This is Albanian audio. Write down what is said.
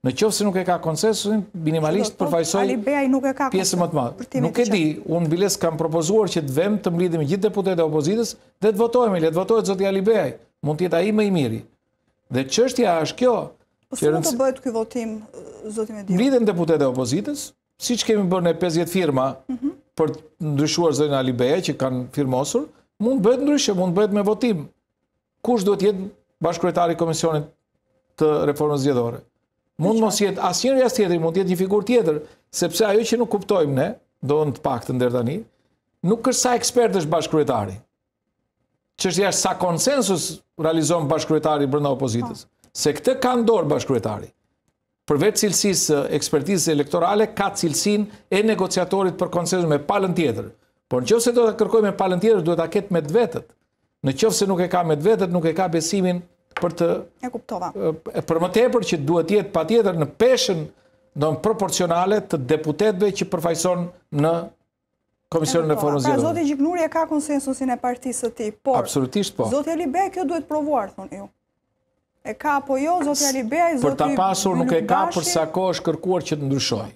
Në qofë se nuk e ka konsensusin, minimalisht po, përfajsoj pjesë më të madhë. Nuk e di, unë biles kam propozuar që të vend të mblidhemi gjithë deputet e opozitës dhe të votojme, le të votojt zoti Ali Beaj, mund tjetë a i me i miri. Dhe qështja është kjo... Po së më të bëjt këj votim, zoti me di? Mblidhemi deputet e opozitës, si që kemi bërë në 50 firma mhm. për ndryshuar zoti Ali Beaj, që kanë firmosur, mund bëjt ndryshë, mund bëjt me votim. Kush duhet jetë komisionit të reformës Mund mos jetë asnjë rast tjetër, mund të jetë një figurë tjetër, sepse ajo që nuk kuptojmë ne, do të pak të ndër tani, nuk është sa ekspert është bashkëqytetari. Çështja është sa konsensus realizon bashkëqytetari brenda opozitës. Po. Se këtë kanë dorë bashkëqytetari. Për vetë cilësisë ekspertizës elektorale ka cilësinë e negociatorit për konsensus me palën tjetër. Por nëse do ta kërkojmë palën tjetër, duhet ta ketë me vetët. Nëse nuk e ka me vetët, nuk e ka besimin për të... E kuptova. Për më tepër që duhet jetë pa tjetër në peshen në proporcionale të deputetve që përfajson në Komisionin e Forum Zjedon. Pra, Zotë i e ka konsensusin e partisë të ti, por... Absolutisht, po. Zotë i kjo duhet provuar, thonë ju. E ka po jo, Zotë i Libe, Zotë i Për ta pasur nuk e ka përsa ko është kërkuar që të ndryshoj.